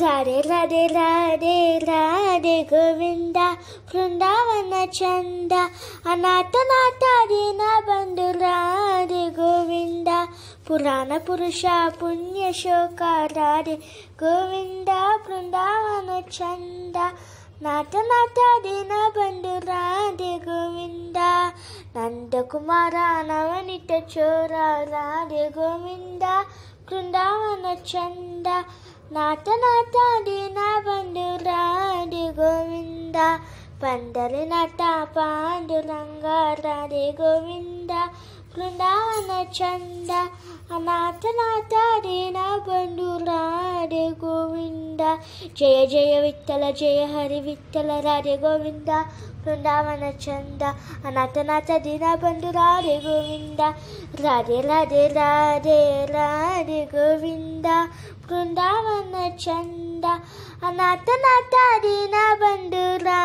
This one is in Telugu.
రాడే రాడే రాడే రాడే గోవింద బృందావన చంద అనాథ నాటాది నా బంధు రాడే గోవింద పురాణ పురుష పుణ్య శోక రాడే గోవింద బృందావన చంద నాట నాటాది నా బంధు రాడే గోవింద నందకుమార నవనిత చోర రాడే గోవింద ಬೃಂದಾವನ ಚಂದ ನಾಟನಾಟ ದಿನ ಬಂದು ರಾಧೆ ಗೋವಿಂದ ಪಂದರಿ ನಾಟ ಪಾಂಡುರಂಗ ರಾಧೆ ಗೋವಿಂದ ಬೃಂದಾವನ ಚಂದ ಅನಾಥನಾಥ ದಿನ ಬಂದು ರಾ జయ జయ విత్తల జయ హరి విత్తల రారే గోవింద బృందావన చంద అనాథనాథ దీన బంధు రారే గోవింద రారే రారే రారే రారే గోవింద బృందావన చంద అనాథనాథ దీన బంధు రా